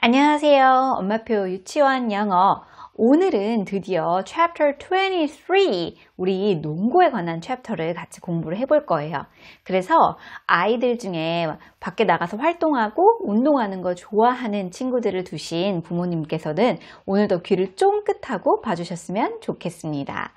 안녕하세요. 엄마표 유치원 영어 오늘은 드디어 Chapter 23 우리 농구에 관한 c h a p t e r 를 같이 공부를 해 볼 거예요. 그래서 아이들 중에 밖에 나가서 활동하고 운동하는 거 좋아하는 친구들을 두신 부모님께서는 오늘도 귀를 쫑긋하고 봐주셨으면 좋겠습니다.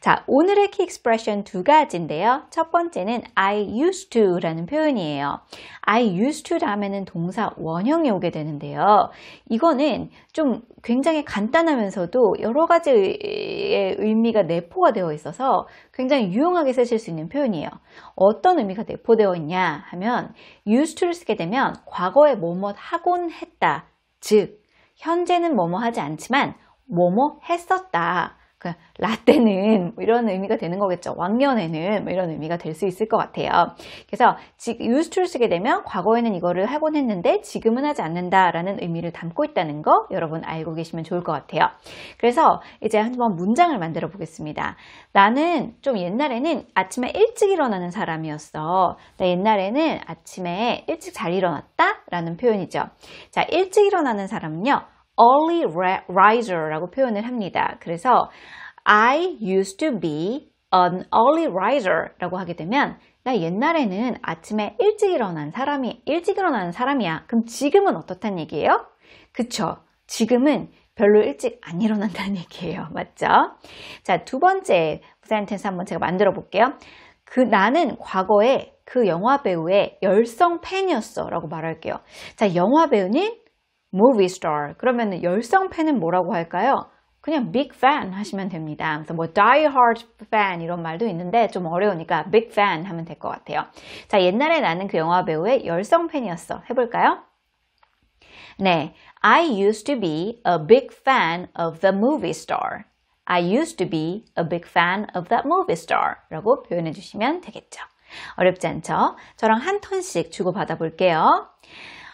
자, 오늘의 키 익스프레션 두 가지인데요. 첫 번째는 I used to 라는 표현이에요. I used to 라면은 동사 원형이 오게 되는데요. 이거는 좀 굉장히 간단하면서 안에서도 여러 가지의 의미가 내포가 되어 있어서 굉장히 유용하게 쓰실 수 있는 표현이에요. 어떤 의미가 내포되어 있냐 하면 used to를 쓰게 되면 과거에 뭐뭐 하곤 했다. 즉, 현재는 뭐뭐 하지 않지만 뭐뭐 했었다. 그 라떼는 뭐 이런 의미가 되는 거겠죠. 왕년에는 뭐 이런 의미가 될 수 있을 것 같아요. 그래서 use to를 쓰게 되면 과거에는 이거를 하곤 했는데 지금은 하지 않는다라는 의미를 담고 있다는 거 여러분 알고 계시면 좋을 것 같아요. 그래서 이제 한번 문장을 만들어 보겠습니다. 나는 좀 옛날에는 아침에 일찍 일어나는 사람이었어. 나 옛날에는 아침에 일찍 잘 일어났다 라는 표현이죠. 자, 일찍 일어나는 사람은요. early riser라고 표현을 합니다. 그래서 I used to be an early riser라고 하게 되면 나 옛날에는 아침에 일찍 일어난 사람이 일찍 일어나는 사람이야. 그럼 지금은 어떻다는 얘기예요? 그쵸? 지금은 별로 일찍 안 일어난다는 얘기예요. 맞죠? 자, 두 번째 부산텐스 한번 제가 만들어 볼게요. 그 나는 과거에 그 영화 배우의 열성 팬이었어 라고 말할게요. 자, 영화 배우는 movie star 그러면 열성팬은 뭐라고 할까요? 그냥 big fan 하시면 됩니다. 그래서 뭐 die hard fan 이런 말도 있는데 좀 어려우니까 big fan 하면 될 것 같아요. 자, 옛날에 나는 그 영화 배우의 열성 팬이었어. 해볼까요? 네, I used to be a big fan of the movie star. I used to be a big fan of that movie star 라고 표현해 주시면 되겠죠. 어렵지 않죠? 저랑 한톤씩 주고받아 볼게요.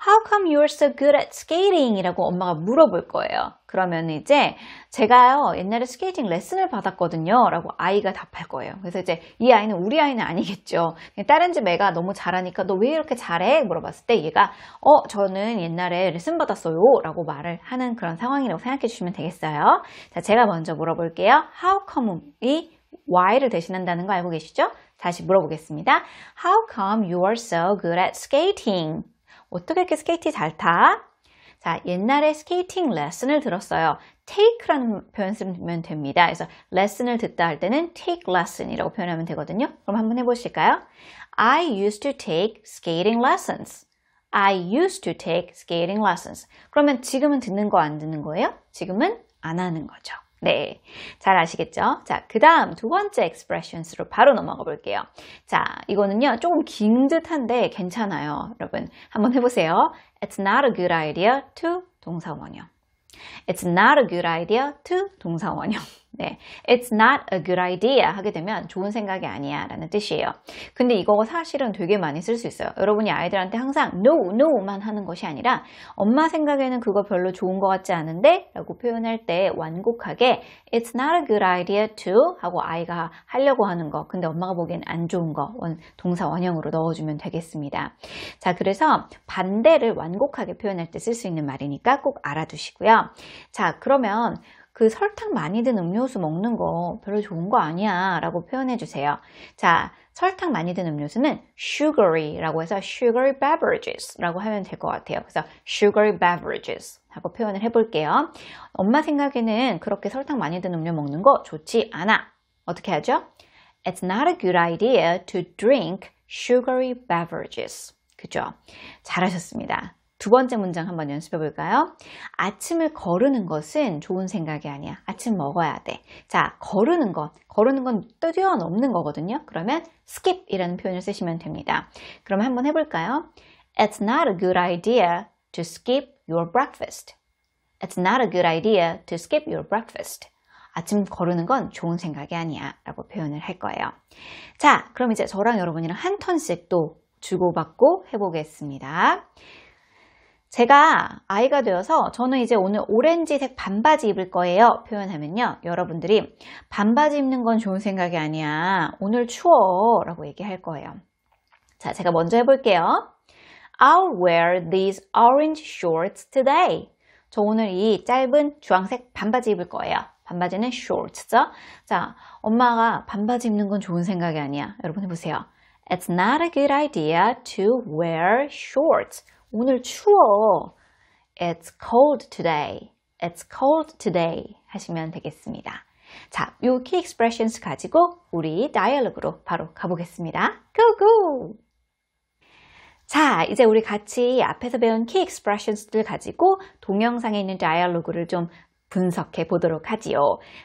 How come you're a so good at skating? 이라고 엄마가 물어볼 거예요. 그러면 이제 제가요 옛날에 스케이팅 레슨을 받았거든요 라고 아이가 답할 거예요 그래서 이제 이 아이는 우리 아이는 아니겠죠 다른 집 애가 너무 잘하니까 너 왜 이렇게 잘해? 물어봤을 때 얘가 어 저는 옛날에 레슨 받았어요 라고 말을 하는 그런 상황이라고 생각해 주시면 되겠어요 자 제가 먼저 물어볼게요 How come이 why를 대신한다는 거 알고 계시죠? 다시 물어보겠습니다 How come you are so good at skating? 어떻게 이렇게 스케이트 잘 타? 자, 옛날에 스케이팅 레슨을 들었어요. take라는 표현 쓰면 됩니다. 그래서 레슨을 듣다 할 때는 take lesson이라고 표현하면 되거든요. 그럼 한번 해보실까요? I used to take skating lessons. I used to take skating lessons. 그러면 지금은 듣는 거 안 듣는 거예요? 지금은 안 하는 거죠. 네, 잘 아시겠죠? 자, 그 다음 두 번째 expressions로 바로 넘어가 볼게요. 자, 이거는요, 조금 긴 듯한데 괜찮아요. 여러분, 한번 해보세요. It's not a good idea to 동사원형. It's not a good idea to 동사원형. 네, It's not a good idea 하게 되면 좋은 생각이 아니야 라는 뜻이에요. 근데 이거 사실은 되게 많이 쓸 수 있어요. 여러분이 아이들한테 항상 no, no만 하는 것이 아니라 엄마 생각에는 그거 별로 좋은 것 같지 않은데 라고 표현할 때 완곡하게 It's not a good idea to 하고 아이가 하려고 하는 거 근데 엄마가 보기엔 안 좋은 거 동사 원형으로 넣어주면 되겠습니다. 자, 그래서 반대를 완곡하게 표현할 때 쓸 수 있는 말이니까 꼭 알아두시고요. 자, 그러면 그 설탕 많이 든 음료수 먹는 거 별로 좋은 거 아니야 라고 표현해 주세요. 자, 설탕 많이 든 음료수는 sugary라고 해서 sugary beverages라고 하면 될 것 같아요. 그래서 sugary beverages 하고 표현을 해볼게요. 엄마 생각에는 그렇게 설탕 많이 든 음료 먹는 거 좋지 않아. 어떻게 하죠? It's not a good idea to drink sugary beverages. 그죠? 잘하셨습니다. 두 번째 문장 한번 연습해 볼까요? 아침을 거르는 것은 좋은 생각이 아니야. 아침 먹어야 돼. 자, 거르는 것. 거르는 건 뛰어넘는 거거든요. 그러면 skip이라는 표현을 쓰시면 됩니다. 그럼 한번 해볼까요? It's not a good idea to skip your breakfast. It's not a good idea to skip your breakfast. 아침 거르는 건 좋은 생각이 아니야 라고 표현을 할 거예요. 자, 그럼 이제 저랑 여러분이랑 한 턴씩 또 주고받고 해보겠습니다. 제가 아이가 되어서 저는 이제 오늘 오렌지색 반바지 입을 거예요 표현하면요 여러분들이 반바지 입는 건 좋은 생각이 아니야 오늘 추워 라고 얘기할 거예요 자 제가 먼저 해볼게요 I'll wear these orange shorts today 저 오늘 이 짧은 주황색 반바지 입을 거예요 반바지는 shorts죠 자 엄마가 반바지 입는 건 좋은 생각이 아니야 여러분 해보세요 It's not a good idea to wear shorts 오늘 추워. It's cold today. It's cold today 하시면 되겠습니다. 자, 요 key expressions 가지고 우리 다이얼로그로 바로 가보겠습니다. Go go! 자, 이제 우리 같이 앞에서 배운 key expressions들 가지고 동영상에 있는 다이얼로그를 좀 분석해 보도록 하지요.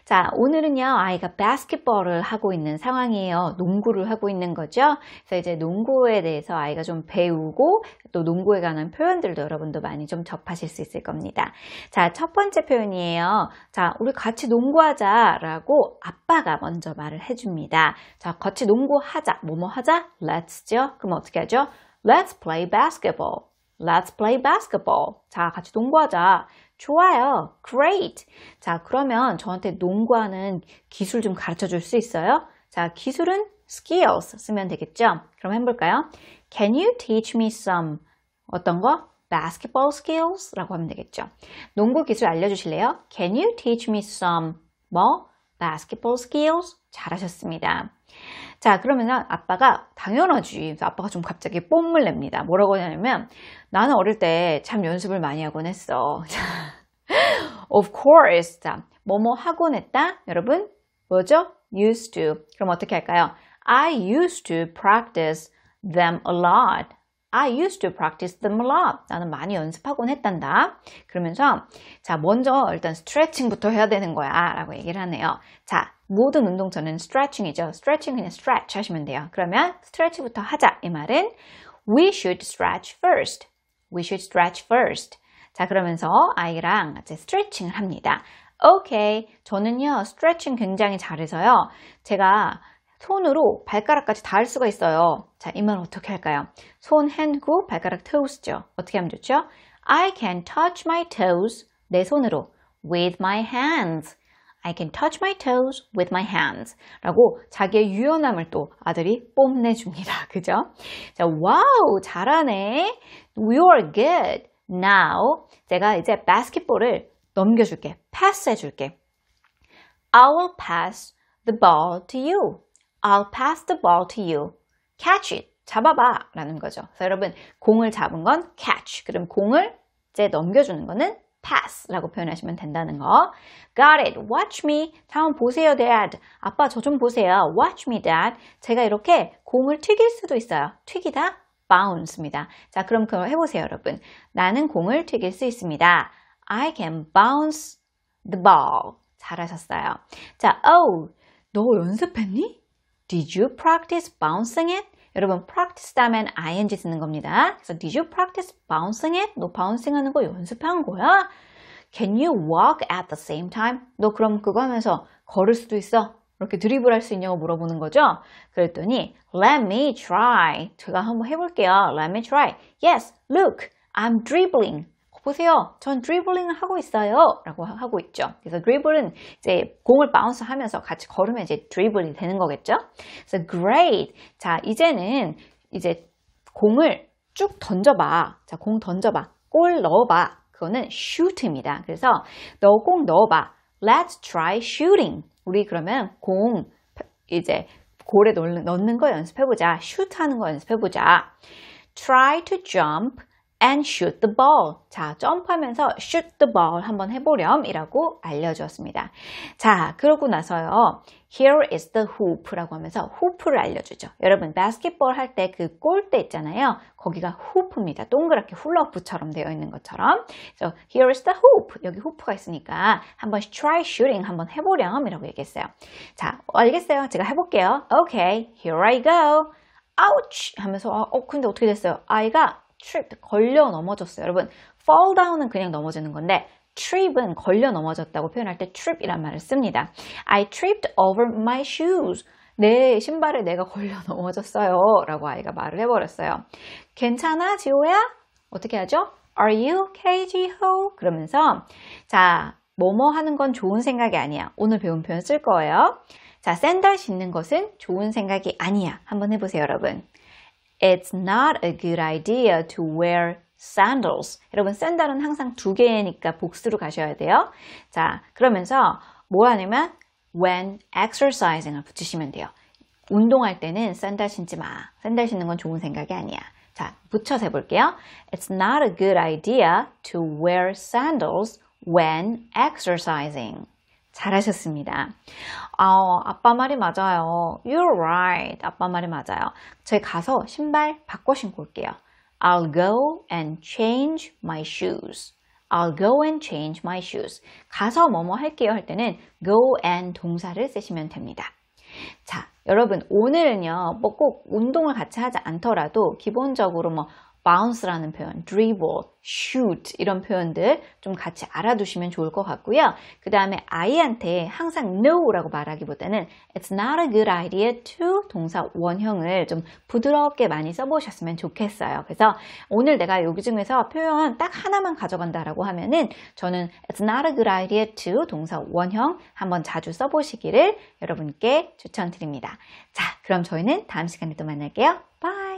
자, 오늘은요, 아이가 바스켓볼을 하고 있는 상황이에요. 농구를 하고 있는 거죠. 그래서 이제 농구에 대해서 아이가 좀 배우고 또 농구에 관한 표현들도 여러분도 많이 좀 접하실 수 있을 겁니다. 자, 첫 번째 표현이에요. 자, 우리 같이 농구하자 라고 아빠가 먼저 말을 해줍니다. 자, 같이 농구하자. 뭐뭐 하자? Let's죠. 그럼 어떻게 하죠? Let's play basketball. Let's play basketball. 자, 같이 농구하자. 좋아요. Great. 자, 그러면 저한테 농구하는 기술 좀 가르쳐 줄 수 있어요? 자, 기술은 skills 쓰면 되겠죠? 그럼 해볼까요? Can you teach me some 어떤 거? basketball skills 라고 하면 되겠죠. 농구 기술 알려주실래요? Can you teach me some 뭐? basketball skills? 잘하셨습니다. 자 그러면 아빠가 당연하지 아빠가 좀 갑자기 뽐을 냅니다 뭐라고 하냐면 나는 어릴 때 참 연습을 많이 하곤 했어 of course 자 뭐뭐 하곤 했다 여러분 뭐죠? used to 그럼 어떻게 할까요? I used to practice them a lot I used to practice them a lot. 나는 많이 연습하곤 했단다. 그러면서 자 먼저 일단 스트레칭부터 해야 되는 거야 라고 얘기를 하네요. 자 모든 운동처는 stretching이죠. stretching 그냥 stretch 하시면 돼요. 그러면 stretch부터 하자 이 말은 we should stretch first. we should stretch first. 자 그러면서 아이랑 같이 스트레칭을 합니다. 오케이. 저는요 스트레칭 굉장히 잘해서요. 제가 손으로 발가락까지 닿을 수가 있어요. 자, 이말 어떻게 할까요? 손, 핸구, 발가락, toes죠. 어떻게 하면 좋죠? I can touch my toes 내 손으로 with my hands. I can touch my toes with my hands. 라고 자기의 유연함을 또 아들이 뽐내줍니다. 그죠? 자, 와우! 잘하네. You're good. Now. 제가 이제 바스켓볼을 넘겨줄게. pass 해줄게. I will pass the ball to you. I'll pass the ball to you. Catch it. 잡아봐. 라는 거죠. 그래서 여러분, 공을 잡은 건 catch. 그럼 공을 이제 넘겨주는 거는 pass라고 표현하시면 된다는 거. Got it. Watch me. 다음 보세요, dad. 아빠 저 좀 보세요. Watch me, dad. 제가 이렇게 공을 튀길 수도 있어요. 튀기다 bounce입니다. 자, 그럼 그걸 해보세요, 여러분. 나는 공을 튀길 수 있습니다. I can bounce the ball. 잘하셨어요. 자, oh, 너 연습했니? Did you practice bouncing it? 여러분 practice 다음엔 ing 쓰는 겁니다. 그래서 did you practice bouncing it? 너 bouncing 하는 거 연습한 거야? Can you walk at the same time? 너 그럼 그거 하면서 걸을 수도 있어? 이렇게 드리블 할 수 있냐고 물어보는 거죠. 그랬더니 Let me try. 제가 한번 해볼게요. Let me try. Yes, look, I'm dribbling. 보세요. 전 드리블링을 하고 있어요. 라고 하고 있죠. 그래서 드리블은 이제 공을 바운스 하면서 같이 걸으면 이제 드리블이 되는 거겠죠. 그래서 great. 자, 이제는 이제 공을 쭉 던져봐. 자, 공 던져봐. 골 넣어봐. 그거는 shoot입니다. 그래서 너 공 넣어봐. Let's try shooting. 우리 그러면 공 이제 골에 넣는, 거 연습해보자. shoot 하는 거 연습해보자. Try to jump and shoot the ball. 자, 점프하면서 shoot the ball 한번 해보렴 이라고 알려주었습니다. 자, 그러고 나서요. Here is the hoop라고 하면서 hoop를 알려주죠. 여러분, 바스켓볼 할 때 그 골대 있잖아요. 거기가 hoop입니다. 동그랗게 훌러프처럼 되어 있는 것처럼. So, here is the hoop. 여기 hoop가 있으니까 한번 try shooting 한번 해보렴 이라고 얘기했어요. 자, 알겠어요. 제가 해볼게요. Okay, here I go. ouch 하면서 어, 어 근데 어떻게 됐어요? 아이가 trip, 걸려 넘어졌어요. 여러분, fall down은 그냥 넘어지는 건데 trip은 걸려 넘어졌다고 표현할 때 trip이란 말을 씁니다. I tripped over my shoes. 내신발을 내가 걸려 넘어졌어요. 라고 아이가 말을 해버렸어요. 괜찮아, 지호야? 어떻게 하죠? Are you okay, 지호? 그러면서 자, 뭐 뭐 하는 건 좋은 생각이 아니야. 오늘 배운 표현 쓸 거예요. 자, 샌들 신는 것은 좋은 생각이 아니야. 한번 해보세요, 여러분. It's not a good idea to wear sandals. 여러분, 샌들은 항상 두 개니까 복수로 가셔야 돼요. 자, 그러면서 뭐 하냐면 when exercising을 붙이시면 돼요. 운동할 때는 샌들 신지 마. 샌들 신는 건 좋은 생각이 아니야. 자, 붙여서 해볼게요. It's not a good idea to wear sandals when exercising. 잘하셨습니다. 아, 아빠 말이 맞아요. You're right. 아빠 말이 맞아요. 저희 가서 신발 바꿔 신고 올게요. I'll go and change my shoes. I'll go and change my shoes. 가서 뭐뭐 할게요 할 때는 go and 동사를 쓰시면 됩니다. 자, 여러분 오늘은요 뭐 꼭 운동을 같이 하지 않더라도 기본적으로 뭐 bounce라는 표현, dribble, shoot 이런 표현들 좀 같이 알아두시면 좋을 것 같고요. 그 다음에 아이한테 항상 no라고 말하기보다는 it's not a good idea to 동사 원형을 좀 부드럽게 많이 써보셨으면 좋겠어요. 그래서 오늘 내가 여기 중에서 표현 딱 하나만 가져간다라고 하면은 저는 it's not a good idea to 동사 원형 한번 자주 써보시기를 여러분께 추천드립니다. 자, 그럼 저희는 다음 시간에 또 만날게요. Bye!